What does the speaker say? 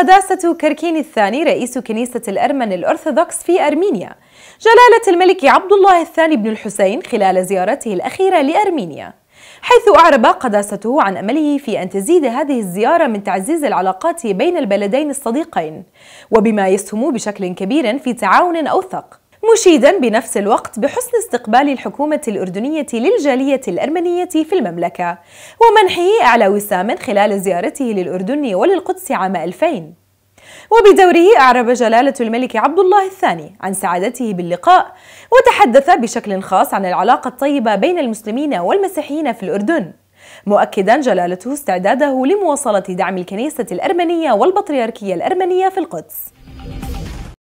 قداسة كركين الثاني رئيس كنيسة الأرمن الأرثوذكس في أرمينيا جلالة الملك عبد الله الثاني بن الحسين خلال زيارته الأخيرة لأرمينيا حيث أعرب قداسته عن أمله في أن تزيد هذه الزيارة من تعزيز العلاقات بين البلدين الصديقين وبما يسهم بشكل كبير في تعاون أوثق مشيدا بنفس الوقت بحسن استقبال الحكومة الأردنية للجالية الأرمنية في المملكة ومنحه أعلى وسام خلال زيارته للأردن وللقدس عام 2000 وبدوره أعرب جلالة الملك عبد الله الثاني عن سعادته باللقاء وتحدث بشكل خاص عن العلاقة الطيبة بين المسلمين والمسيحيين في الأردن مؤكدا جلالته استعداده لمواصلة دعم الكنيسة الأرمنية والبطريركية الأرمنية في القدس